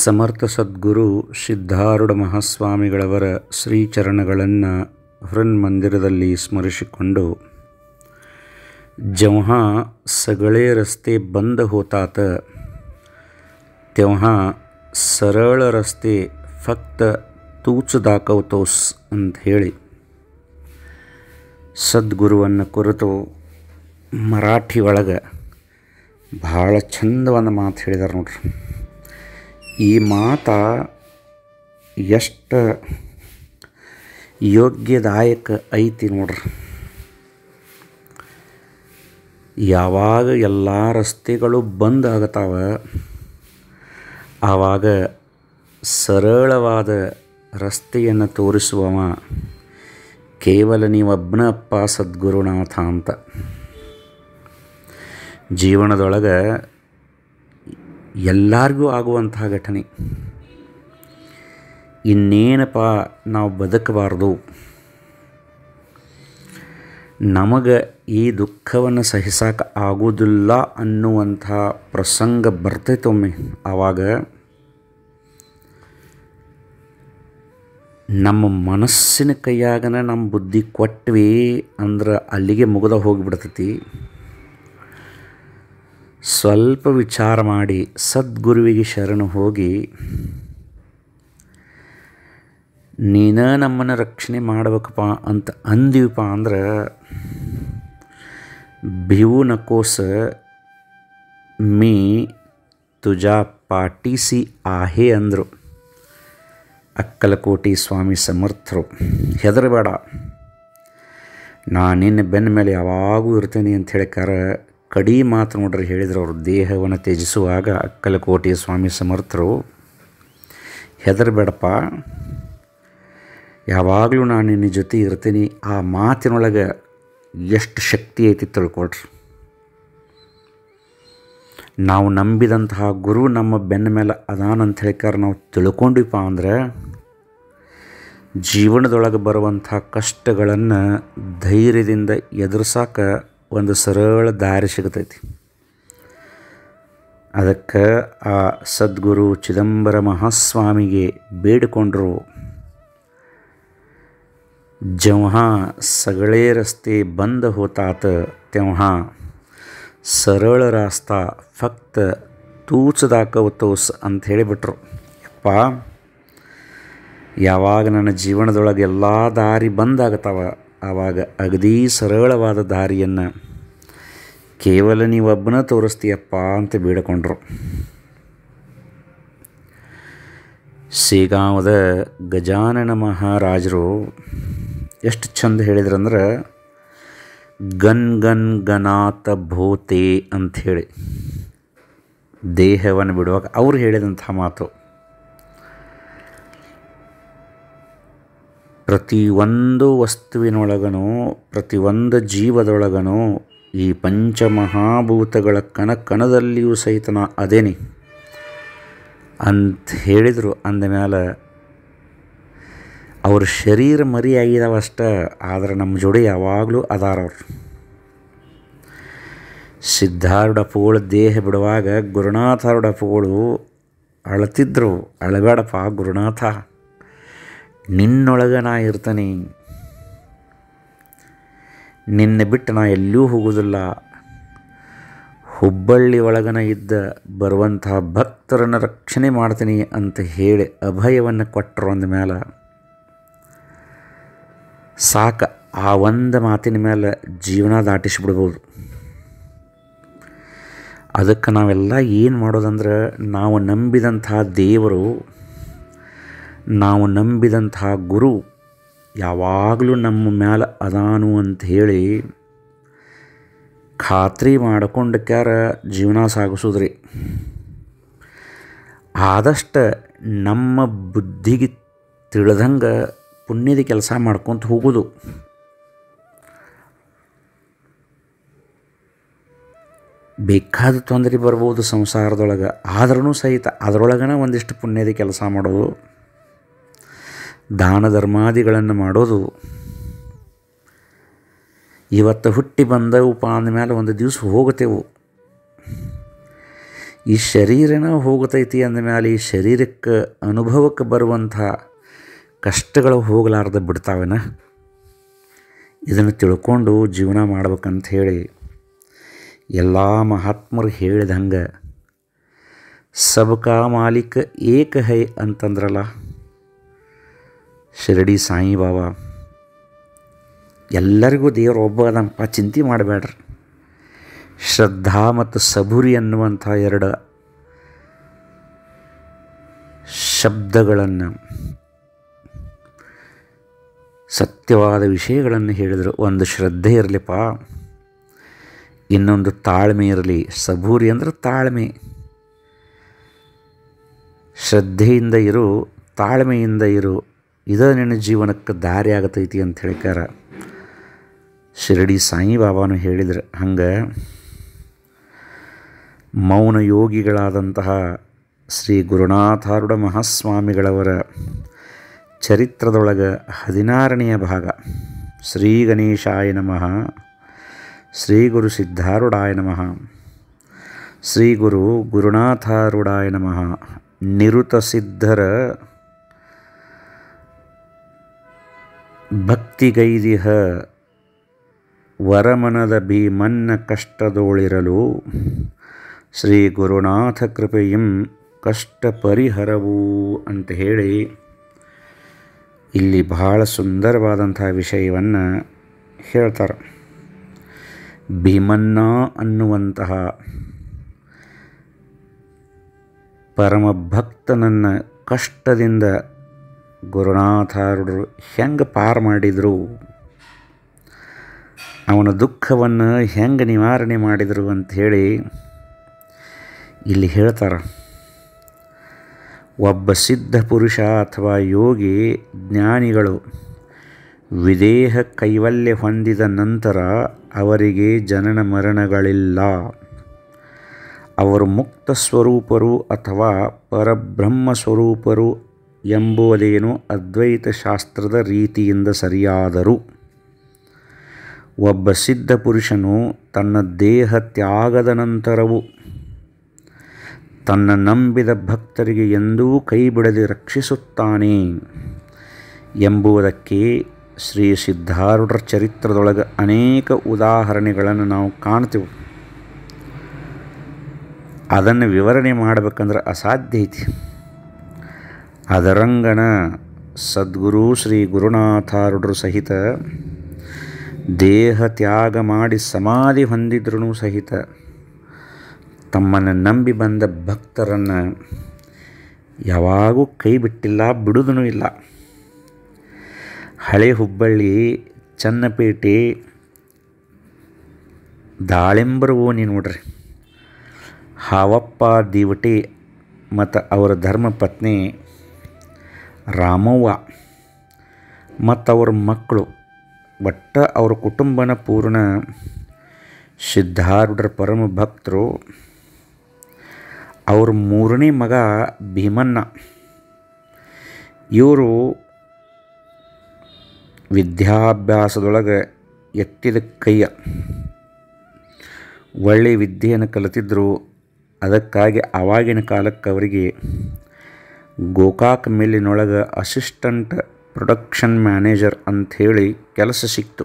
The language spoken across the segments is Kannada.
ಸಮರ್ಥ ಸದ್ಗುರು ಸಿದ್ಧಾರೂಢ ಮಹಾಸ್ವಾಮಿಗಳವರ ಶ್ರೀಚರಣಗಳನ್ನು ಹೃನ್ಮಂದಿರದಲ್ಲಿ ಸ್ಮರಿಸಿಕೊಂಡು ಜವಹಾ ಸಗಳೇ ರಸ್ತೆ ಬಂದ ಹೋತಾತ ತೆವ್ಹಾ ಸರಳ ರಸ್ತೆ ಫಕ್ತ ತೂಚು ದಾಕೌತೋಸ್ ಅಂತ ಹೇಳಿ ಸದ್ಗುರುವನ್ನು ಕುರಿತು ಮರಾಠಿ ಒಳಗೆ ಭಾಳ ಚಂದವನ್ನು ಮಾತು ಹೇಳಿದಾರೆ ನೋಡ್ರಿ ಈ ಮಾತ ಎಷ್ಟು ಯೋಗ್ಯದಾಯಕ ಐತಿ ನೋಡ್ರಿ ಯಾವಾಗ ಎಲ್ಲ ರಸ್ತೆಗಳು ಬಂದ್ ಆಗತ್ತಾವ ಆವಾಗ ಸರಳವಾದ ರಸ್ತೆಯನ್ನು ತೋರಿಸುವವ ಕೇವಲ ನೀವೊಬ್ಬನ ಅಪ್ಪ ಸದ್ಗುರುನಾಥ ಅಂತ ಜೀವನದೊಳಗೆ ಎಲ್ಲರಿಗೂ ಆಗುವಂತಹ ಘಟನೆ ಇನ್ನೇನಪ್ಪ ನಾವು ಬದುಕಬಾರ್ದು ನಮಗೆ ಈ ದುಃಖವನ್ನು ಸಹಿಸಕ್ಕೆ ಆಗೋದಿಲ್ಲ ಅನ್ನುವಂಥ ಪ್ರಸಂಗ ಬರ್ತೈತೊಮ್ಮೆ ಆವಾಗ ನಮ್ಮ ಮನಸ್ಸಿನ ಕೈಯಾಗನ ನಮ್ಮ ಬುದ್ಧಿ ಕೊಟ್ವಿ ಅಂದ್ರೆ ಅಲ್ಲಿಗೆ ಮುಗಿದ ಹೋಗಿಬಿಡ್ತೈತಿ ಸ್ವಲ್ಪ ವಿಚಾರ ಮಾಡಿ ಸದ್ಗುರುವಿಗೆ ಶರಣು ಹೋಗಿ ನೀನ ನಮ್ಮನ್ನು ರಕ್ಷಣೆ ಮಾಡಬೇಕಪ್ಪ ಅಂತ ಅಂದಿವಪ್ಪ ಅಂದ್ರೆ ಬಿವು ನಕೋಸ ಮೀ ತುಜಾ ಪಾಟಿಸಿ ಆಹೆ ಅಂದರು ಅಕ್ಕಲಕೋಟಿ ಸ್ವಾಮಿ ಸಮರ್ಥರು ಹೆದರಬೇಡ ನಾನು ನಿನ್ನ ಬೆನ್ನ ಮೇಲೆ ಯಾವಾಗೂ ಇರ್ತೇನೆ ಅಂತ ಹೇಳಿಕಾರ ಕಡಿ ಮಾತು ನೋಡ್ರಿ ಹೇಳಿದ್ರು ಅವರು ದೇಹವನ್ನು ತ್ಯಜಿಸುವಾಗ ಅಕ್ಕಲಕೋಟೆಯ ಸ್ವಾಮಿ ಸಮರ್ಥರು ಹೆದರಬೇಡಪ್ಪ ಯಾವಾಗಲೂ ನಾನು ನಿನ್ನ ಜೊತೆ ಇರ್ತೀನಿ ಆ ಮಾತಿನೊಳಗೆ ಎಷ್ಟು ಶಕ್ತಿ ಐತಿ ತಿಳ್ಕೊಳ್ರಿ ನಾವು ನಂಬಿದಂತಹ ಗುರು ನಮ್ಮ ಬೆನ್ನ ಮೇಲೆ ಅದಾನಂತ ಹೇಳ್ಕಾರ ನಾವು ತಿಳ್ಕೊಂಡಿಪ್ಪ ಅಂದರೆ ಜೀವನದೊಳಗೆ ಬರುವಂಥ ಕಷ್ಟಗಳನ್ನು ಧೈರ್ಯದಿಂದ ಎದುರ್ಸಾಕ ಒಂದು ಸರಳ ದಾರಿ ಸಿಗತೈತಿ ಅದಕ್ಕೆ ಆ ಸದ್ಗುರು ಚಿದಂಬರ ಮಹಾಸ್ವಾಮಿಗೆ ಬೇಡಿಕೊಂಡರು जेव्हा ರಸ್ತೆ ಬಂದ ಹೋತಾತ होतात ಸರಳ ಸರಳ ಫಕ್ತ फक्त तूच ಅಂತ ಹೇಳಿಬಿಟ್ರು ಯಪ್ಪ ಯಾವಾಗ ನನ್ನ ಜೀವನದೊಳಗೆ ಎಲ್ಲ ದಾರಿ ಬಂದಾಗತ್ತವ ಆವಾಗ ಅಗದೀ ಸರಳವಾದ ದಾರಿಯನ್ನು ಕೇವಲ ನೀವೊಬ್ಬನ ತೋರಿಸ್ತೀಯಪ್ಪ ಅಂತ ಬೀಡ್ಕೊಂಡ್ರು ಸೀಗಾವದ ಗಜಾನನ ಮಹಾರಾಜರು ಎಷ್ಟು ಚಂದ ಹೇಳಿದ್ರಂದ್ರೆ ಗನ್ ಗನ್ ಗನಾತ ಭೂತೆ ಅಂಥೇಳಿ ದೇಹವನ್ನು ಬಿಡುವಾಗ ಅವ್ರು ಹೇಳಿದಂಥ ಮಾತು ಪ್ರತಿಯೊಂದು ವಸ್ತುವಿನೊಳಗನೂ ಪ್ರತಿಯೊಂದು ಜೀವದೊಳಗನೂ ಈ ಪಂಚಮಹಾಭೂತಗಳ ಕಣ ಕಣದಲ್ಲಿಯೂ ಸಹಿತ ನಾ ಅದೇನಿ ಅಂತ ಹೇಳಿದರು ಅಂದಮೇಲೆ ಅವ್ರ ಶರೀರ ಮರಿ ಆಗಿದಾವಷ್ಟ ಆದರೆ ನಮ್ಮ ಜೋಡಿ ಯಾವಾಗಲೂ ಅದಾರವ್ರು ಸಿದ್ಧಾರ್ಡಪ್ಪಗಳು ದೇಹ ಬಿಡುವಾಗ ಗುರುನಾಥಾರ್ಡಪ್ಪಗಳು ಅಳತಿದ್ರು ಅಳಬೇಡಪ್ಪ ಗುರುನಾಥ ನಿನ್ನೊಳಗೆ ನಾ ಇರ್ತಾನೆ ನಿನ್ನ ಬಿಟ್ಟು ನಾ ಎಲ್ಲೂ ಹೋಗೋದಿಲ್ಲ ಹುಬ್ಬಳ್ಳಿ ಒಳಗನ ಇದ್ದ ಬರುವಂತಹ ಭಕ್ತರನ್ನು ರಕ್ಷಣೆ ಮಾಡ್ತೀನಿ ಅಂತ ಹೇಳಿ ಅಭಯವನ್ನು ಕೊಟ್ಟರು ಅಂದ ಮೇಲೆ ಸಾಕ ಆ ಒಂದು ಮಾತಿನ ಮೇಲೆ ಜೀವನ ದಾಟಿಸಿಬಿಡ್ಬೋದು ಅದಕ್ಕೆ ನಾವೆಲ್ಲ ಏನು ಮಾಡೋದಂದ್ರೆ ನಾವು ನಂಬಿದಂಥ ದೇವರು ನಾವು ನಂಬಿದಂತಹ ಗುರು ಯಾವಾಗಲೂ ನಮ್ಮ ಮ್ಯಾಲ ಅದಾನು ಅಂತ ಹೇಳಿ ಖಾತ್ರಿ ಮಾಡಿಕೊಂಡು ಜೀವನ ಸಾಗಿಸೋದ್ರಿ ಆದಷ್ಟು ನಮ್ಮ ಬುದ್ಧಿಗೆ ತಿಳಿದಂಗೆ ಪುಣ್ಯದ ಕೆಲಸ ಮಾಡ್ಕೊತ ಹೋಗೋದು ಬೇಕಾದ ತೊಂದರೆ ಬರ್ಬೋದು ಸಂಸಾರದೊಳಗೆ ಆದ್ರೂ ಸಹಿತ ಅದರೊಳಗನ ಒಂದಿಷ್ಟು ಪುಣ್ಯದ ಕೆಲಸ ಮಾಡೋದು ದಾನ ಧರ್ಮಾದಿಗಳನ್ನು ಮಾಡೋದು ಇವತ್ತು ಹುಟ್ಟಿ ಉಪ ಅಂದಮೇಲೆ ಒಂದು ದಿವಸ ಹೋಗುತ್ತೇವು ಈ ಶರೀರನ ಹೋಗತೈತಿ ಅಂದಮೇಲೆ ಈ ಶರೀರಕ್ಕೆ ಅನುಭವಕ್ಕೆ ಬರುವಂಥ ಕಷ್ಟಗಳು ಹೋಗಲಾರ್ದ ಬಿಡ್ತಾವೇನ ಇದನ್ನು ತಿಳ್ಕೊಂಡು ಜೀವನ ಮಾಡ್ಬೇಕಂತ ಹೇಳಿ ಎಲ್ಲ ಮಹಾತ್ಮರು ಹೇಳಿದಂಗೆ ಸಬಕಾ ಮಾಲೀಕ ಏಕ ಹೈ ಅಂತಂದ್ರಲ್ಲ ಶಿರಡಿ ಸಾಯಿ ಬಾಬಾ ಎಲ್ಲರಿಗೂ ದೇವರು ಒಬ್ಬ ಅದಪ್ಪ ಚಿಂತೆ ಮಾಡಬೇಡ್ರಿ ಶ್ರದ್ಧಾ ಮತ್ತು ಸಬುರಿ ಅನ್ನುವಂಥ ಎರಡು ಶಬ್ದಗಳನ್ನು ಸತ್ಯವಾದ ವಿಷಯಗಳನ್ನು ಹೇಳಿದರು ಒಂದು ಶ್ರದ್ಧೆ ಇರಲಿಪ್ಪ ಇನ್ನೊಂದು ತಾಳ್ಮೆ ಇರಲಿ ಸಬೂರಿ ಅಂದರೆ ತಾಳ್ಮೆ ಶ್ರದ್ಧೆಯಿಂದ ಇರು ತಾಳ್ಮೆಯಿಂದ ಇರು ಇದು ನಿನ್ನ ಜೀವನಕ್ಕೆ ದಾರಿ ಆಗತೈತಿ ಅಂತ ಹೇಳಿಕಾರ ಶಿರಡಿ ಸಾಯಿಬಾಬಾನು ಬಾಬಾನು ಹೇಳಿದ್ರು ಹಂಗೆ ಮೌನ ಯೋಗಿಗಳಾದಂತಹ ಶ್ರೀ ಗುರುನಾಥಾರುಡ ಮಹಾಸ್ವಾಮಿಗಳವರ ಚರಿತ್ರದೊಳಗೆ ಹದಿನಾರನೆಯ ಭಾಗ ಶ್ರೀ ಗಣೇಶಾಯ ನಮಃ ಶ್ರೀ ಗುರು ಸಿದ್ಧಾರುಡಾಯ ನಮಃ ಶ್ರೀ ಗುರು ಗುರುನಾಥಾರುಡಾಯ ನಮಃ ನಿರುತ ಸಿದ್ಧರ ಭಕ್ತಿಗೈದಿಹ ವರಮನದ ಭೀಮನ್ನ ಕಷ್ಟದೋಳಿರಲು ಶ್ರೀ ಗುರುನಾಥ ಕೃಪೆಯಂ ಕಷ್ಟ ಪರಿಹರವು ಅಂತ ಹೇಳಿ ಇಲ್ಲಿ ಬಹಳ ಸುಂದರವಾದಂಥ ವಿಷಯವನ್ನು ಹೇಳ್ತಾರೆ ಭೀಮನ್ನ ಅನ್ನುವಂತಹ ಪರಮಭಕ್ತನನ್ನು ಕಷ್ಟದಿಂದ ಗುರುನಾಥಾರುಡ್ರು ಹೆಂಗೆ ಪಾರು ಮಾಡಿದರು ಅವನ ದುಃಖವನ್ನು ಹೆಂಗೆ ನಿವಾರಣೆ ಮಾಡಿದರು ಅಂಥೇಳಿ ಇಲ್ಲಿ ಹೇಳ್ತಾರೆ ಒಬ್ಬ ಸಿದ್ಧ ಪುರುಷ ಅಥವಾ ಯೋಗಿ ಜ್ಞಾನಿಗಳು ವಿದೇಹ ಕೈವಲ್ಯ ಹೊಂದಿದ ನಂತರ ಅವರಿಗೆ ಜನನ ಮರಣಗಳಿಲ್ಲ ಅವರು ಮುಕ್ತ ಸ್ವರೂಪರು ಅಥವಾ ಪರಬ್ರಹ್ಮ ಸ್ವರೂಪರು ಎಂಬುವುದೇನು ಅದ್ವೈತ ಶಾಸ್ತ್ರದ ರೀತಿಯಿಂದ ಸರಿಯಾದರೂ ಒಬ್ಬ ಸಿದ್ಧ ಪುರುಷನು ತನ್ನ ದೇಹ ತ್ಯಾಗದ ನಂತರವೂ ತನ್ನ ನಂಬಿದ ಭಕ್ತರಿಗೆ ಎಂದೂ ಕೈಬಿಡದೆ ರಕ್ಷಿಸುತ್ತಾನೆ ಎಂಬುವುದಕ್ಕೆ ಶ್ರೀ ಸಿದ್ಧಾರೂಢರ ಚರಿತ್ರದೊಳಗೆ ಅನೇಕ ಉದಾಹರಣೆಗಳನ್ನು ನಾವು ಕಾಣ್ತೇವೆ ಅದನ್ನು ವಿವರಣೆ ಮಾಡಬೇಕಂದ್ರೆ ಅಸಾಧ್ಯ ಐತಿ ಅದರಂಗಣ ಸದ್ಗುರು ಶ್ರೀ ಗುರುನಾಥಾರುಡ್ರು ಸಹಿತ ದೇಹ ತ್ಯಾಗ ಮಾಡಿ ಸಮಾಧಿ ಹೊಂದಿದ್ರೂ ಸಹಿತ ತಮ್ಮನ್ನು ನಂಬಿ ಬಂದ ಭಕ್ತರನ್ನು ಯಾವಾಗೂ ಕೈ ಬಿಟ್ಟಿಲ್ಲ ಬಿಡುದೂ ಇಲ್ಲ ಹಳೆ ಹುಬ್ಬಳ್ಳಿ ಚನ್ನಪೇಟೆ ದಾಳಿಂಬರು ಓಣಿ ನೋಡ್ರಿ ಹಾವಪ್ಪ ದಿವಟಿ ಮತ್ತು ಅವರ ಧರ್ಮಪತ್ನಿ ರಾಮವ್ವ ಮತ್ತು ಅವ್ರ ಮಕ್ಕಳು ಒಟ್ಟ ಅವ್ರ ಕುಟುಂಬನ ಪೂರ್ಣ ಸಿದ್ಧಾರೂಢರ ಪರಮ ಭಕ್ತರು ಅವ್ರ ಮೂರನೇ ಮಗ ಭೀಮಣ್ಣ ಇವರು ವಿದ್ಯಾಭ್ಯಾಸದೊಳಗೆ ಎತ್ತಿದ ಕೈಯ ಒಳ್ಳೆಯ ವಿದ್ಯೆಯನ್ನು ಕಲಿತಿದ್ದರು ಅದಕ್ಕಾಗಿ ಆವಾಗಿನ ಕಾಲಕ್ಕೆ ಅವರಿಗೆ ಗೋಕಾಕ್ ಮಿಲ್ಲಿನೊಳಗೆ ಅಸಿಸ್ಟೆಂಟ್ ಪ್ರೊಡಕ್ಷನ್ ಮ್ಯಾನೇಜರ್ ಅಂಥೇಳಿ ಕೆಲಸ ಸಿಕ್ತು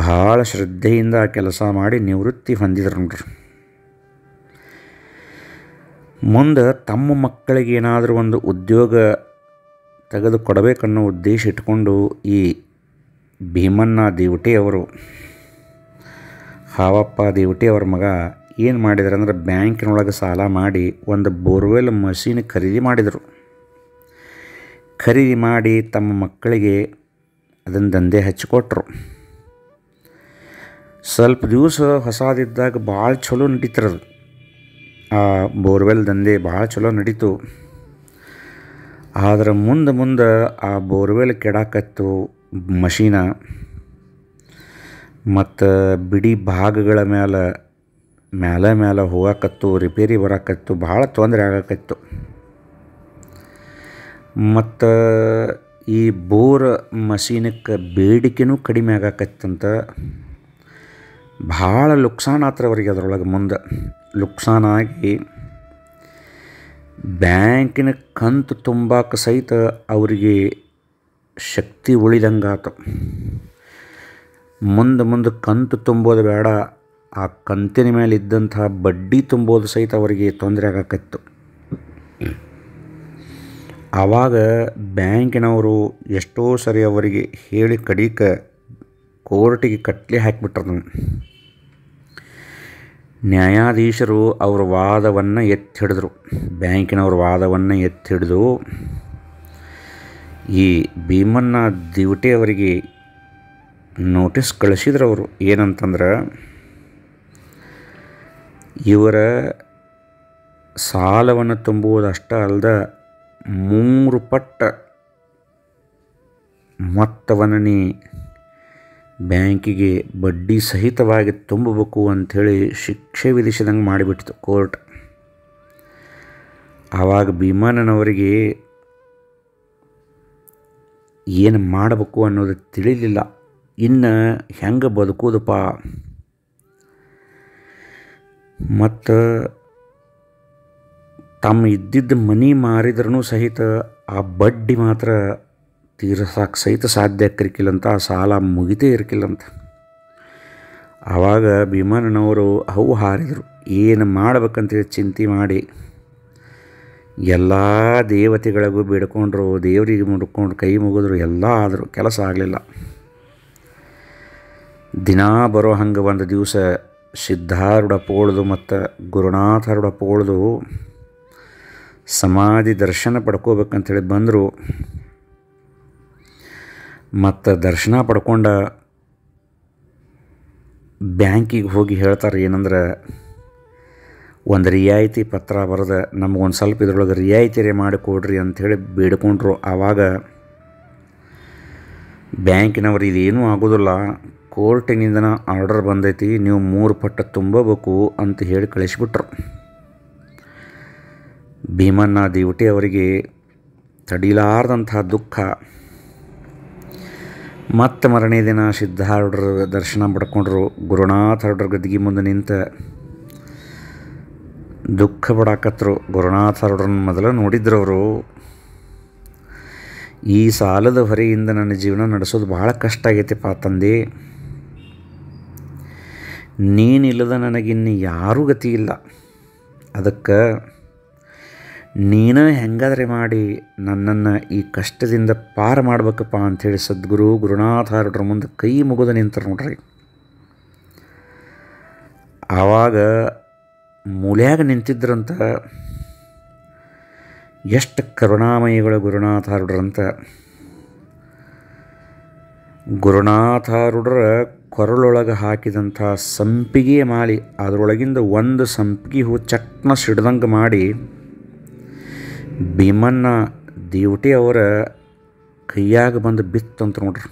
ಭಾಳ ಶ್ರದ್ಧೆಯಿಂದ ಕೆಲಸ ಮಾಡಿ ನಿವೃತ್ತಿ ಹೊಂದಿದ್ರು ನೋಡ್ರಿ ಮುಂದೆ ತಮ್ಮ ಮಕ್ಕಳಿಗೆ ಏನಾದರೂ ಒಂದು ಉದ್ಯೋಗ ತೆಗೆದುಕೊಡಬೇಕನ್ನೋ ಉದ್ದೇಶ ಇಟ್ಕೊಂಡು ಈ ಭೀಮಣ್ಣ ದೇವಟಿಯವರು ಹಾವಪ್ಪ ಅವರ ಮಗ ಏನು ಮಾಡಿದ್ರು ಅಂದ್ರೆ ಬ್ಯಾಂಕಿನೊಳಗೆ ಸಾಲ ಮಾಡಿ ಒಂದು ಬೋರ್ವೆಲ್ ಮಷೀನ್ ಖರೀದಿ ಮಾಡಿದರು ಖರೀದಿ ಮಾಡಿ ತಮ್ಮ ಮಕ್ಕಳಿಗೆ ಅದನ್ನು ದಂಧೆ ಹಚ್ಚಿಕೊಟ್ರು ಸ್ವಲ್ಪ ದಿವಸ ಹೊಸದಿದ್ದಾಗ ಭಾಳ ಚಲೋ ನಡೀತಿರೋದು ಆ ಬೋರ್ವೆಲ್ ದಂಧೆ ಭಾಳ ಚಲೋ ನಡೀತು ಆದ್ರೆ ಮುಂದೆ ಮುಂದೆ ಆ ಬೋರ್ವೆಲ್ ಕೆಡಾಕತ್ತು ಮಷೀನ ಮತ್ತು ಬಿಡಿ ಭಾಗಗಳ ಮೇಲೆ ಮ್ಯಾಲ ಮ್ಯಾಲ ಹೋಗಕತ್ತು ರಿಪೇರಿ ಬರಕತ್ತು ಭಾಳ ತೊಂದರೆ ಆಗಕತ್ತು ಮತ್ತು ಈ ಬೋರ್ ಮಷೀನಕ್ಕೆ ಬೇಡಿಕೆನೂ ಕಡಿಮೆ ಆಗಕತ್ತಂತ ಭಾಳ ಲುಕ್ಸಾನ್ ಆತ್ರವರಿಗೆ ಅದರೊಳಗೆ ಮುಂದೆ ಲುಕ್ಸಾನಾಗಿ ಬ್ಯಾಂಕಿನ ಕಂತು ತುಂಬಾಕ ಸಹಿತ ಅವರಿಗೆ ಶಕ್ತಿ ಉಳಿದಂಗಾತ ಮುಂದೆ ಮುಂದೆ ಕಂತು ತುಂಬೋದು ಬೇಡ ಆ ಕಂತಿನ ಮೇಲೆ ಇದ್ದಂತಹ ಬಡ್ಡಿ ತುಂಬೋದು ಸಹಿತ ಅವರಿಗೆ ತೊಂದರೆ ಆಗಕ್ಕಿತ್ತು ಆವಾಗ ಬ್ಯಾಂಕಿನವರು ಎಷ್ಟೋ ಸರಿ ಅವರಿಗೆ ಹೇಳಿ ಕಡೀಕ ಕೋರ್ಟಿಗೆ ಕಟ್ಲೆ ಹಾಕಿಬಿಟ್ರದನ್ನು ನ್ಯಾಯಾಧೀಶರು ಅವ್ರ ವಾದವನ್ನು ಎತ್ತಿ ಹಿಡಿದ್ರು ಬ್ಯಾಂಕಿನವ್ರ ವಾದವನ್ನು ಎತ್ತಿ ಹಿಡಿದು ಈ ಭೀಮಣ್ಣ ದಿವಟೆ ಅವರಿಗೆ ನೋಟಿಸ್ ಕಳಿಸಿದ್ರು ಅವರು ಏನಂತಂದ್ರೆ ಇವರ ಸಾಲವನ್ನು ತುಂಬುವುದಷ್ಟೇ ಅಲ್ಲದ ಮೂರು ಪಟ್ಟ ಮೊತ್ತವನ್ನು ಬ್ಯಾಂಕಿಗೆ ಬಡ್ಡಿ ಸಹಿತವಾಗಿ ತುಂಬಬೇಕು ಅಂಥೇಳಿ ಶಿಕ್ಷೆ ವಿಧಿಸಿದಂಗೆ ಮಾಡಿಬಿಟ್ಟಿತು ಕೋರ್ಟ್ ಆವಾಗ ಭೀಮಾನನವರಿಗೆ ಏನು ಮಾಡಬೇಕು ಅನ್ನೋದು ತಿಳಿಲಿಲ್ಲ ಇನ್ನು ಹೆಂಗೆ ಬದುಕೋದಪ್ಪ ಮತ್ತು ತಮ್ಮ ಇದ್ದಿದ್ದ ಮನಿ ಮಾರಿದ್ರೂ ಸಹಿತ ಆ ಬಡ್ಡಿ ಮಾತ್ರ ತೀರ್ಸಕ್ಕೆ ಸಹಿತ ಸಾಧ್ಯ ಆಕ್ಕಿರ್ಕಿಲ್ಲಂತ ಆ ಸಾಲ ಮುಗಿತೇ ಅಂತ ಆವಾಗ ಭೀಮಣ್ಣನವರು ಅವು ಹಾರಿದರು ಏನು ಮಾಡ್ಬೇಕಂತ ಚಿಂತೆ ಮಾಡಿ ಎಲ್ಲ ದೇವತೆಗಳಿಗೂ ಬಿಡ್ಕೊಂಡ್ರು ದೇವರಿಗೆ ಮುಡ್ಕೊಂಡು ಕೈ ಮುಗಿದ್ರು ಎಲ್ಲ ಆದರೂ ಕೆಲಸ ಆಗಲಿಲ್ಲ ದಿನ ಬರೋ ಹಂಗೆ ಒಂದು ದಿವಸ ಸಿದ್ಧಾರೂಢಪೋಳ್ದು ಮತ್ತು ಗುರುನಾಥರುಡಪೋಳ್ದು ಸಮಾಧಿ ದರ್ಶನ ಪಡ್ಕೋಬೇಕಂಥೇಳಿ ಬಂದರು ಮತ್ತು ದರ್ಶನ ಪಡ್ಕೊಂಡ ಬ್ಯಾಂಕಿಗೆ ಹೋಗಿ ಹೇಳ್ತಾರೆ ಏನಂದ್ರೆ ಒಂದು ರಿಯಾಯಿತಿ ಪತ್ರ ಬರೆದ ನಮಗೊಂದು ಸ್ವಲ್ಪ ಇದ್ರೊಳಗೆ ರೇ ಮಾಡಿಕೊಡ್ರಿ ಅಂಥೇಳಿ ಬೇಡ್ಕೊಂಡ್ರು ಆವಾಗ ಬ್ಯಾಂಕಿನವ್ರು ಇದೇನೂ ಆಗೋದಿಲ್ಲ ಕೋರ್ಟಿನಿಂದನ ಆರ್ಡರ್ ಬಂದೈತಿ ನೀವು ಮೂರು ಪಟ್ಟ ತುಂಬಬೇಕು ಅಂತ ಹೇಳಿ ಕಳಿಸ್ಬಿಟ್ರು ಭೀಮಣ್ಣ ದೇವಟಿ ಅವರಿಗೆ ತಡಿಲಾರ್ದಂತಹ ದುಃಖ ಮತ್ತು ಮರನೇ ದಿನ ಸಿದ್ಧಾರೂಢರ ದರ್ಶನ ಪಡ್ಕೊಂಡ್ರು ಗುರುನಾಥರೂಢರ ಗದ್ದಿಗೆ ಮುಂದೆ ನಿಂತ ದುಃಖ ಪಡಾಕತ್ರು ಗುರುನಾಥರೂಢರನ್ನ ಮೊದಲು ನೋಡಿದ್ರು ಅವರು ಈ ಸಾಲದ ಹೊರೆಯಿಂದ ನನ್ನ ಜೀವನ ನಡೆಸೋದು ಭಾಳ ಕಷ್ಟ ಪಾ ತಂದೆ ನೀನಿಲ್ಲದ ನನಗಿನ್ನು ಯಾರೂ ಗತಿ ಇಲ್ಲ ಅದಕ್ಕೆ ನೀನು ಹೆಂಗಾದ್ರೆ ಮಾಡಿ ನನ್ನನ್ನು ಈ ಕಷ್ಟದಿಂದ ಪಾರ ಮಾಡ್ಬೇಕಪ್ಪ ಅಂಥೇಳಿ ಸದ್ಗುರು ಗುರುನಾಥಾರ್ಡ್ರ ಮುಂದೆ ಕೈ ಮುಗಿದು ನಿಂತರು ನೋಡ್ರಿ ಆವಾಗ ಮೂಲ್ಯಾಗ ನಿಂತಿದ್ರಂತ ಎಷ್ಟು ಕರುಣಾಮಯಿಗಳು ಗುರುನಾಥಾರ್ಡ್ರಂತ ಗುರುನಾಥಾರುಡರ ಕೊರಳೊಳಗೆ ಹಾಕಿದಂಥ ಸಂಪಿಗೆಯ ಮಾಲಿ ಅದರೊಳಗಿಂದ ಒಂದು ಸಂಪಿಗೆ ಹೂ ಚಕ್ನ ಸಿಡ್ದಂಗೆ ಮಾಡಿ ಭೀಮನ್ನ ದೇವಟಿ ಅವರ ಕೈಯಾಗ ಬಂದು ಬಿತ್ತಂತ ನೋಡ್ರಿ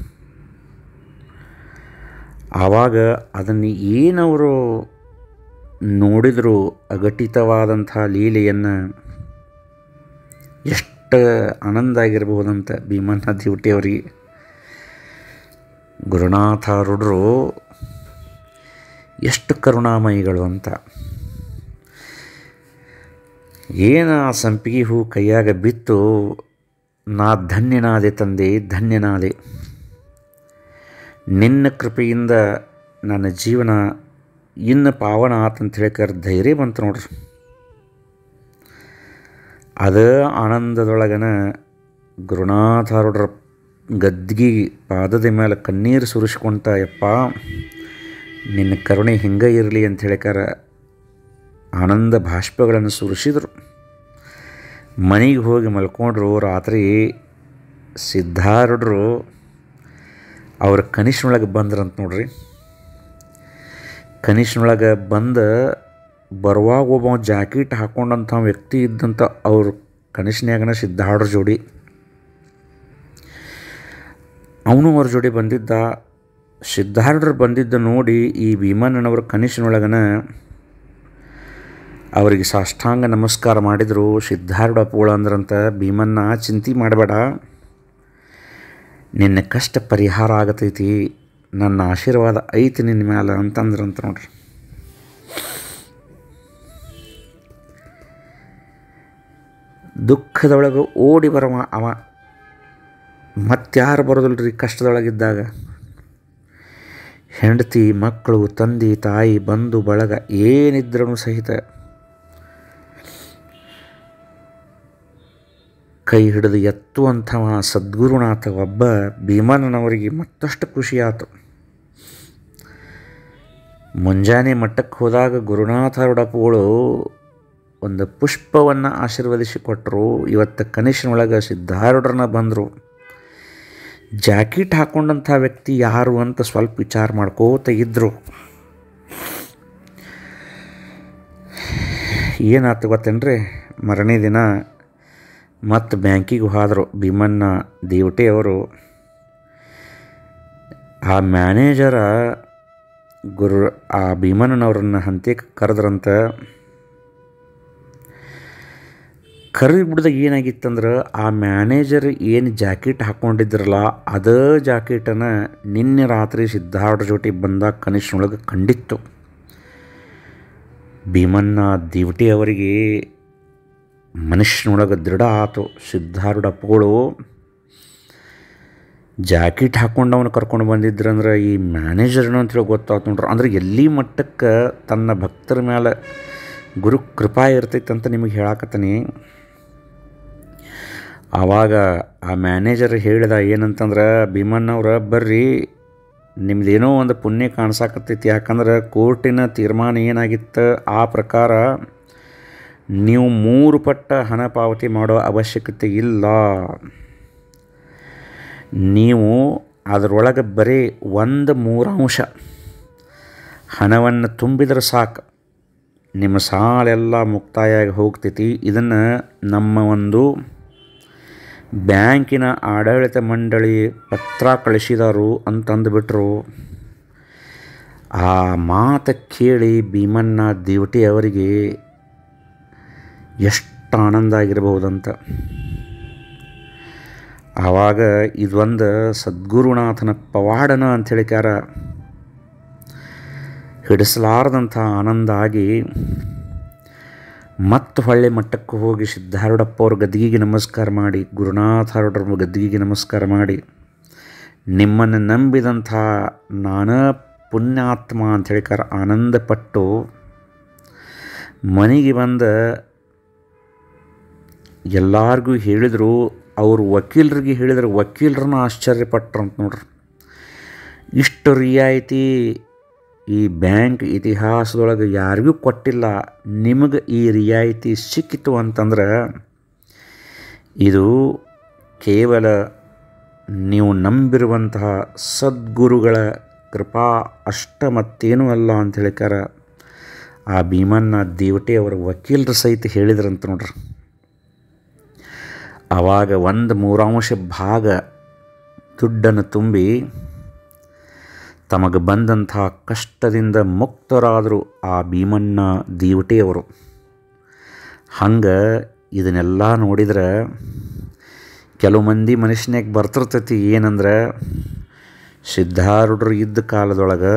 ಆವಾಗ ಅದನ್ನು ಏನವರು ನೋಡಿದರೂ ಅಘಟಿತವಾದಂಥ ಲೀಲೆಯನ್ನು ಎಷ್ಟು ಆನಂದ ಆಗಿರಬಹುದಂತ ಭೀಮಣ್ಣ ಅವರಿಗೆ ಗುರುನಾಥಾರುಡ್ರು ಎಷ್ಟು ಕರುಣಾಮಯಿಗಳು ಅಂತ ಏನು ಆ ಸಂಪಿಗೆ ಹೂ ಕೈಯಾಗ ಬಿತ್ತು ನಾ ಧನ್ಯನಾದೆ ತಂದೆ ಧನ್ಯನಾದೆ ನಿನ್ನ ಕೃಪೆಯಿಂದ ನನ್ನ ಜೀವನ ಇನ್ನು ಪಾವನ ಆತಂತ ಕರ್ ಧೈರ್ಯ ಬಂತು ನೋಡ್ರಿ ಅದ ಆನಂದದೊಳಗನ ಗುರುನಾಥಾರುಡ್ರ ಗದ್ಗಿ ಪಾದದ ಮೇಲೆ ಕಣ್ಣೀರು ಸುರಿಸ್ಕೊಂತ ಯಪ್ಪ ನಿನ್ನ ಕರುಣೆ ಹಿಂಗೆ ಇರಲಿ ಅಂತ ಹೇಳಿಕಾರ ಆನಂದ ಭಾಷ್ಪಗಳನ್ನು ಸುರಿಸಿದರು ಮನೆಗೆ ಹೋಗಿ ಮಲ್ಕೊಂಡ್ರು ರಾತ್ರಿ ಸಿದ್ಧಾರುಡ್ರು ಅವ್ರ ಕನಿಷ್ನೊಳಗೆ ಬಂದ್ರಂತ ನೋಡ್ರಿ ಕನಿಷ್ನೊಳಗೆ ಬಂದ ಬರುವಾಗ ಒಬ್ಬ ಜಾಕೆಟ್ ಹಾಕೊಂಡಂಥ ವ್ಯಕ್ತಿ ಇದ್ದಂಥ ಅವ್ರ ಕನಿಷ್ನ್ಯಾಗನ ಸಿದ್ಧಾರ್ಡ್ರ ಜೋಡಿ ಅವನು ಅವ್ರ ಜೋಡಿ ಬಂದಿದ್ದ ಸಿದ್ಧಾರ್ಢರು ಬಂದಿದ್ದ ನೋಡಿ ಈ ಭೀಮಣ್ಣನವರ ಕನಿಷ್ಠನೊಳಗನ ಅವರಿಗೆ ಸಾಷ್ಟಾಂಗ ನಮಸ್ಕಾರ ಮಾಡಿದರು ಸಿದ್ಧಾರ್ಢ ಪೋಳ ಅಂದ್ರಂತ ಭೀಮನ್ನ ಚಿಂತೆ ಮಾಡಬೇಡ ನಿನ್ನ ಕಷ್ಟ ಪರಿಹಾರ ಆಗತೈತಿ ನನ್ನ ಆಶೀರ್ವಾದ ಐತಿ ನಿನ್ನ ಮ್ಯಾಲ ಅಂತಂದ್ರಂತ ನೋಡ್ರಿ ದುಃಖದೊಳಗೆ ಓಡಿ ಬರುವ ಅವ ಮತ್ತಾರು ಬರೋದಿಲ್ಲ ರೀ ಕಷ್ಟದೊಳಗಿದ್ದಾಗ ಹೆಂಡತಿ ಮಕ್ಕಳು ತಂದೆ ತಾಯಿ ಬಂಧು ಬಳಗ ಏನಿದ್ರೂ ಸಹಿತ ಕೈ ಹಿಡಿದು ಎತ್ತುವಂಥ ಸದ್ಗುರುನಾಥ ಒಬ್ಬ ಭೀಮಾನನವರಿಗೆ ಮತ್ತಷ್ಟು ಖುಷಿಯಾತು ಮುಂಜಾನೆ ಮಠಕ್ಕೆ ಹೋದಾಗ ಗುರುನಾಥರೊಡಪುಗಳು ಒಂದು ಪುಷ್ಪವನ್ನು ಆಶೀರ್ವದಿಸಿ ಕೊಟ್ಟರು ಇವತ್ತು ಕನಿಷ್ಠನೊಳಗೆ ಸಿದ್ಧಾರೂಢರನ್ನ ಬಂದರು ಜಾಕೆಟ್ ಹಾಕೊಂಡಂಥ ವ್ಯಕ್ತಿ ಯಾರು ಅಂತ ಸ್ವಲ್ಪ ವಿಚಾರ ಮಾಡ್ಕೋತ ಇದ್ದರು ಏನಾಯ್ತು ಗೊತ್ತೇನ್ರಿ ಮರನೇ ದಿನ ಮತ್ತು ಬ್ಯಾಂಕಿಗೆ ಹೋದರು ಭೀಮಣ್ಣ ದೇವಟೆಯವರು ಆ ಮ್ಯಾನೇಜರ ಗುರು ಆ ಭೀಮಣ್ಣನವ್ರನ್ನ ಹಂತೆ ಕರೆದ್ರಂತ ಕರ್ರಿ ಬಿಡ್ದಾಗ ಏನಾಗಿತ್ತಂದ್ರೆ ಆ ಮ್ಯಾನೇಜರ್ ಏನು ಜಾಕೆಟ್ ಹಾಕ್ಕೊಂಡಿದ್ರಲ್ಲ ಅದೇ ಜಾಕೆಟನ್ನು ನಿನ್ನೆ ರಾತ್ರಿ ಸಿದ್ಧಾರ್ಥ ಜೊತೆ ಬಂದ ಕನಿಷ್ಠನೊಳಗೆ ಕಂಡಿತ್ತು ಭೀಮಣ್ಣ ದಿವಟಿ ಅವರಿಗೆ ಮನುಷ್ಯನೊಳಗೆ ದೃಢ ಆತು ಸಿದ್ಧಾರ್ಥ ಅಪ್ಪಗಳು ಜಾಕೆಟ್ ಹಾಕ್ಕೊಂಡು ಅವನು ಕರ್ಕೊಂಡು ಬಂದಿದ್ರಂದ್ರೆ ಈ ಮ್ಯಾನೇಜರ್ನ ಅಂತೇಳಿ ಗೊತ್ತಾಯ್ತು ನೋಡ್ರಿ ಅಂದ್ರೆ ಎಲ್ಲಿ ಮಟ್ಟಕ್ಕೆ ತನ್ನ ಭಕ್ತರ ಮೇಲೆ ಗುರು ಕೃಪಾ ಇರ್ತೈತೆ ಅಂತ ನಿಮಗೆ ಹೇಳಾಕತ್ತೀನಿ ಆವಾಗ ಆ ಮ್ಯಾನೇಜರ್ ಹೇಳಿದ ಏನಂತಂದ್ರೆ ಭೀಮಣ್ಣವ್ರ ಬರ್ರಿ ನಿಮ್ದೇನೋ ಒಂದು ಪುಣ್ಯ ಕಾಣಿಸಾಕತ್ತೈತಿ ಯಾಕಂದ್ರೆ ಕೋರ್ಟಿನ ತೀರ್ಮಾನ ಏನಾಗಿತ್ತು ಆ ಪ್ರಕಾರ ನೀವು ಮೂರು ಪಟ್ಟ ಹಣ ಪಾವತಿ ಮಾಡೋ ಅವಶ್ಯಕತೆ ಇಲ್ಲ ನೀವು ಅದರೊಳಗೆ ಬರೀ ಒಂದು ಮೂರಾಂಶ ಹಣವನ್ನು ತುಂಬಿದ್ರೆ ಸಾಕು ನಿಮ್ಮ ಸಾಲೆಲ್ಲ ಮುಕ್ತಾಯ ಹೋಗ್ತೈತಿ ಇದನ್ನು ನಮ್ಮ ಒಂದು ಬ್ಯಾಂಕಿನ ಆಡಳಿತ ಮಂಡಳಿ ಪತ್ರ ಕಳಿಸಿದರು ಅಂತಂದುಬಿಟ್ರು ಆ ಮಾತು ಕೇಳಿ ಭೀಮಣ್ಣ ದೇವಟಿ ಅವರಿಗೆ ಎಷ್ಟು ಆನಂದ ಆಗಿರಬಹುದಂತ ಆವಾಗ ಇದೊಂದು ಸದ್ಗುರುನಾಥನ ಪವಾಡನ ಅಂಥೇಳಿಕಾರ ಹಿಡಿಸಲಾರದಂಥ ಆನಂದ ಆಗಿ ಮತ್ತು ಹೊಳ್ಳೆ ಮಟ್ಟಕ್ಕೆ ಹೋಗಿ ಸಿದ್ಧಾರೂಢಪ್ಪ ಅವ್ರ ಗದ್ದಿಗೆಗೆ ನಮಸ್ಕಾರ ಮಾಡಿ ಗುರುನಾಥಾರೂಢರ ಗದ್ದಿಗೆಗೆ ನಮಸ್ಕಾರ ಮಾಡಿ ನಿಮ್ಮನ್ನು ನಂಬಿದಂಥ ನಾನಾ ಪುಣ್ಯಾತ್ಮ ಅಂತ ಹೇಳಿಕಾರ ಆನಂದಪಟ್ಟು ಮನೆಗೆ ಬಂದ ಎಲ್ಲರಿಗೂ ಹೇಳಿದರು ಅವರು ವಕೀಲರಿಗೆ ಹೇಳಿದ್ರೆ ವಕೀಲರನ್ನ ಅಂತ ನೋಡ್ರಿ ಇಷ್ಟು ರಿಯಾಯಿತಿ ಈ ಬ್ಯಾಂಕ್ ಇತಿಹಾಸದೊಳಗೆ ಯಾರಿಗೂ ಕೊಟ್ಟಿಲ್ಲ ನಿಮಗೆ ಈ ರಿಯಾಯಿತಿ ಸಿಕ್ಕಿತು ಅಂತಂದ್ರೆ ಇದು ಕೇವಲ ನೀವು ನಂಬಿರುವಂತಹ ಸದ್ಗುರುಗಳ ಕೃಪಾ ಅಷ್ಟ ಮತ್ತೇನೂ ಅಲ್ಲ ಅಂತ ಹೇಳಿಕಾರ ಆ ಭೀಮನ್ನ ದೇವಟೆ ಅವರ ವಕೀಲರ ಸಹಿತ ಹೇಳಿದ್ರಂತ ನೋಡ್ರಿ ಆವಾಗ ಒಂದು ಮೂರಾಂಶ ಭಾಗ ದುಡ್ಡನ್ನು ತುಂಬಿ ತಮಗೆ ಬಂದಂಥ ಕಷ್ಟದಿಂದ ಮುಕ್ತರಾದರು ಆ ಭೀಮಣ್ಣ ದೀವಟೆಯವರು ಹಂಗೆ ಇದನ್ನೆಲ್ಲ ನೋಡಿದ್ರೆ ಕೆಲವು ಮಂದಿ ಮನುಷ್ಯನಿಗೆ ಬರ್ತಿರ್ತೈತಿ ಏನಂದ್ರೆ ಸಿದ್ಧಾರೂಢರು ಇದ್ದ ಕಾಲದೊಳಗೆ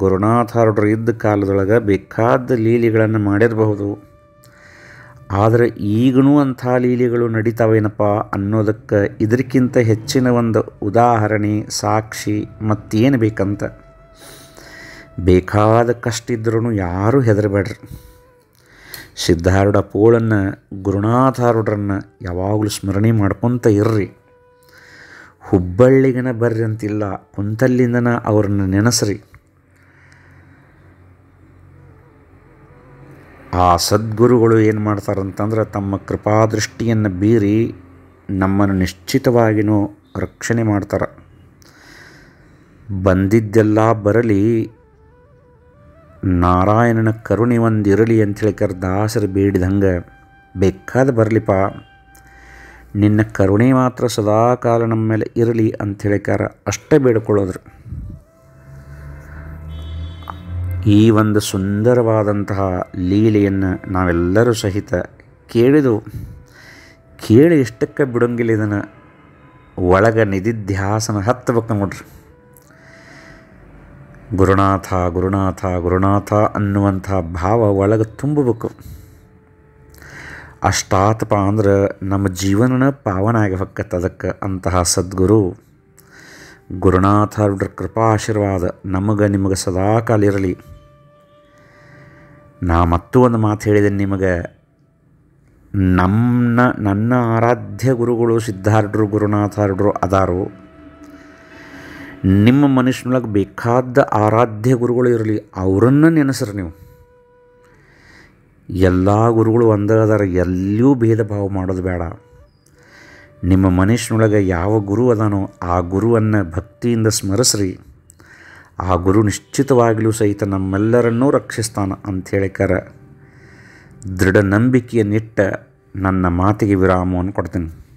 ಗುರುನಾಥಾರೂಢರು ಇದ್ದ ಕಾಲದೊಳಗೆ ಬೇಕಾದ ಲೀಲೆಗಳನ್ನು ಮಾಡಿರಬಹುದು ಆದರೆ ಈಗಲೂ ಅಂಥ ಲೀಲೆಗಳು ನಡೀತಾವೇನಪ್ಪ ಅನ್ನೋದಕ್ಕೆ ಇದಕ್ಕಿಂತ ಹೆಚ್ಚಿನ ಒಂದು ಉದಾಹರಣೆ ಸಾಕ್ಷಿ ಮತ್ತೇನು ಬೇಕಂತ ಬೇಕಾದ ಕಷ್ಟ ಇದ್ರೂ ಯಾರೂ ಹೆದರಬೇಡ್ರಿ ಸಿದ್ಧಾರೂಢ ಪೋಳನ್ನು ಗುರುನಾಥಾರೂಢರನ್ನು ಯಾವಾಗಲೂ ಸ್ಮರಣೆ ಮಾಡ್ಕೊತ ಇರ್ರಿ ಹುಬ್ಬಳ್ಳಿಗನ ಬರ್ರಿ ಅಂತಿಲ್ಲ ಕುಂತಲ್ಲಿಂದನ ಅವ್ರನ್ನ ನೆನೆಸ್ರಿ ಆ ಸದ್ಗುರುಗಳು ಏನು ಮಾಡ್ತಾರಂತಂದ್ರೆ ತಮ್ಮ ಕೃಪಾದೃಷ್ಟಿಯನ್ನು ಬೀರಿ ನಮ್ಮನ್ನು ನಿಶ್ಚಿತವಾಗಿಯೂ ರಕ್ಷಣೆ ಮಾಡ್ತಾರೆ ಬಂದಿದ್ದೆಲ್ಲ ಬರಲಿ ನಾರಾಯಣನ ಕರುಣೆ ಒಂದು ಇರಲಿ ಅಂಥೇಳಿ ದಾಸರು ಬೇಡಿದಂಗೆ ಬೇಕಾದ ಬರಲಿಪ್ಪ ನಿನ್ನ ಕರುಣೆ ಮಾತ್ರ ಸದಾಕಾಲ ನಮ್ಮ ಮೇಲೆ ಇರಲಿ ಅಂಥೇಳಿಕಾರ ಅಷ್ಟೇ ಬೇಡ್ಕೊಳ್ಳೋದ್ರು ಈ ಒಂದು ಸುಂದರವಾದಂತಹ ಲೀಲೆಯನ್ನು ನಾವೆಲ್ಲರೂ ಸಹಿತ ಕೇಳಿದು ಕೇಳಿ ಇಷ್ಟಕ್ಕೆ ಬಿಡೋಂಗಿಲ್ಲ ಇದನ್ನು ಒಳಗ ನಿಧಿಧ್ಯಾಸನ ಹತ್ತಬೇಕು ನೋಡ್ರಿ ಗುರುನಾಥ ಗುರುನಾಥ ಗುರುನಾಥ ಅನ್ನುವಂಥ ಭಾವ ಒಳಗೆ ತುಂಬಬೇಕು ಅಷ್ಟಾತಪ ಅಂದ್ರೆ ನಮ್ಮ ಜೀವನನ ಪಾವನ ಆಗಬೇಕತ್ತ ಅದಕ್ಕೆ ಅಂತಹ ಸದ್ಗುರು ಗುರುನಾಥ ಆಶೀರ್ವಾದ ನಮಗೆ ನಿಮಗೆ ಸದಾಕಾಲ ಇರಲಿ ನಾ ಮತ್ತೂ ಒಂದು ಮಾತು ಹೇಳಿದ್ದೇನೆ ನಿಮಗೆ ನಮ್ಮನ್ನ ನನ್ನ ಆರಾಧ್ಯ ಗುರುಗಳು ಸಿದ್ಧಾರ್ಡ್ರು ಗುರುನಾಥಾರ್ಡ್ರು ಅದಾರು ನಿಮ್ಮ ಮನುಷ್ಯನೊಳಗೆ ಬೇಕಾದ ಆರಾಧ್ಯ ಗುರುಗಳು ಇರಲಿ ಅವರನ್ನು ನೆನೆಸ್ರಿ ನೀವು ಎಲ್ಲ ಗುರುಗಳು ಒಂದೇ ಎಲ್ಲಿಯೂ ಭೇದ ಭಾವ ಮಾಡೋದು ಬೇಡ ನಿಮ್ಮ ಮನುಷ್ಯನೊಳಗೆ ಯಾವ ಗುರು ಅದಾನೋ ಆ ಗುರುವನ್ನು ಭಕ್ತಿಯಿಂದ ಸ್ಮರಿಸ್ರಿ ಆ ಗುರು ನಿಶ್ಚಿತವಾಗಲೂ ಸಹಿತ ನಮ್ಮೆಲ್ಲರನ್ನೂ ರಕ್ಷಿಸ್ತಾನ ಅಂಥೇಳಿ ಕರ ದೃಢ ನಂಬಿಕೆಯನ್ನಿಟ್ಟ ನನ್ನ ಮಾತಿಗೆ ವಿರಾಮವನ್ನು ಕೊಡ್ತೀನಿ